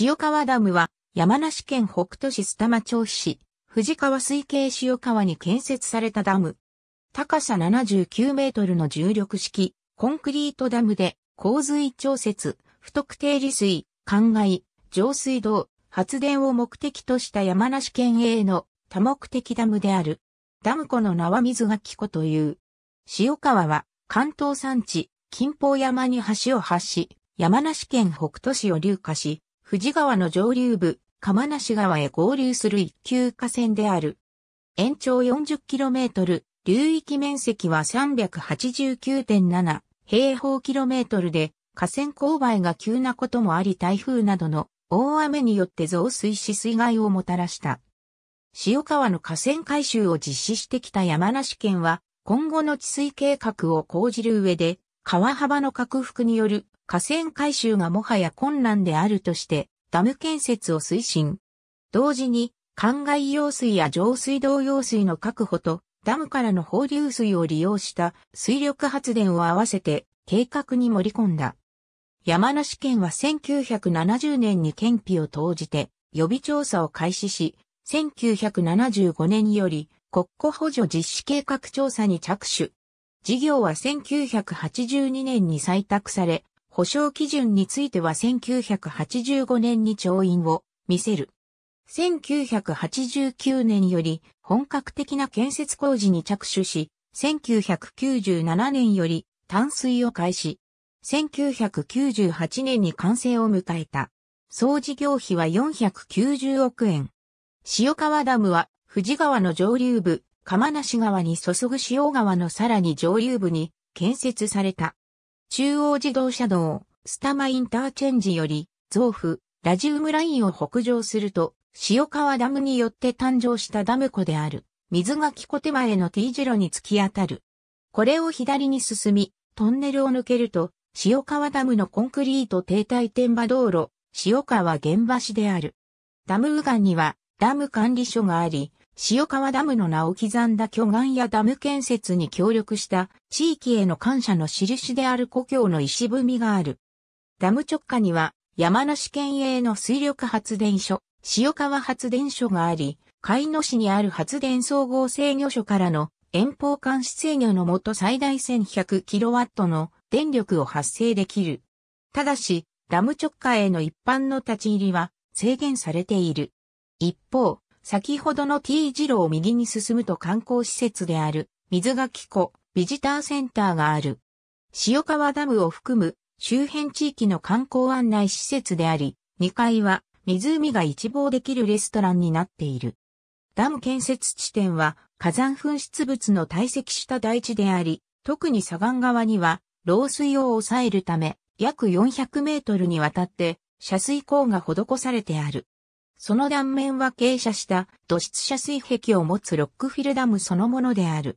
塩川ダムは山梨県北杜市須玉町市、藤川水系塩川に建設されたダム。高さ79メートルの重力式、コンクリートダムで、洪水調節、不特定利水、灌漑、浄水道、発電を目的とした山梨県営の多目的ダムである。ダム湖の名は水垣湖という。塩川は関東山地、近方山に橋を発し、山梨県北杜市を流下し、富士川の上流部、釜無川へ合流する一級河川である。延長 40km、流域面積は389.7平方キロメートルで、河川勾配が急なこともあり台風などの大雨によって増水し水害をもたらした。塩川の河川改修を実施してきた山梨県は、今後の治水計画を講じる上で、川幅の拡幅による河川改修がもはや困難であるとして、ダム建設を推進。同時に、灌漑用水や上水道用水の確保と、ダムからの放流水を利用した水力発電を合わせて計画に盛り込んだ。山梨県は1970年に県費を投じて予備調査を開始し、1975年より国庫補助実施計画調査に着手。事業は1982年に採択され、保障基準については1985年に調印を見せる。1989年より本格的な建設工事に着手し、1997年より淡水を開始。1998年に完成を迎えた。総事業費は490億円。塩川ダムは富士川の上流部、釜無川に注ぐ塩川のさらに上流部に建設された。中央自動車道、スタマインターチェンジより、増布、ラジウムラインを北上すると、塩川ダムによって誕生したダム湖である、水垣小手前の T 字路に突き当たる。これを左に進み、トンネルを抜けると、塩川ダムのコンクリート停滞天場道路、塩川現場市である。ダム右岸には、ダム管理所があり、塩川ダムの名を刻んだ巨岩やダム建設に協力した地域への感謝の印である故郷の石踏みがある。ダム直下には山梨県営の水力発電所、塩川発電所があり、海野市にある発電総合制御所からの遠方監視制御のもと最大 1100kW の電力を発生できる。ただし、ダム直下への一般の立ち入りは制限されている。一方、先ほどの T 字路を右に進むと観光施設である水垣湖ビジターセンターがある。塩川ダムを含む周辺地域の観光案内施設であり、2階は湖が一望できるレストランになっている。ダム建設地点は火山噴出物の堆積した大地であり、特に左岸側には漏水を抑えるため約400メートルにわたって遮水口が施されてある。その断面は傾斜した土質遮水壁を持つロックフィルダムそのものである。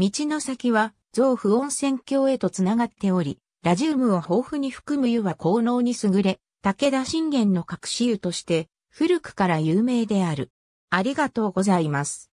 道の先は、増府温泉郷へとつながっており、ラジウムを豊富に含む湯は効能に優れ、武田信玄の隠し湯として、古くから有名である。ありがとうございます。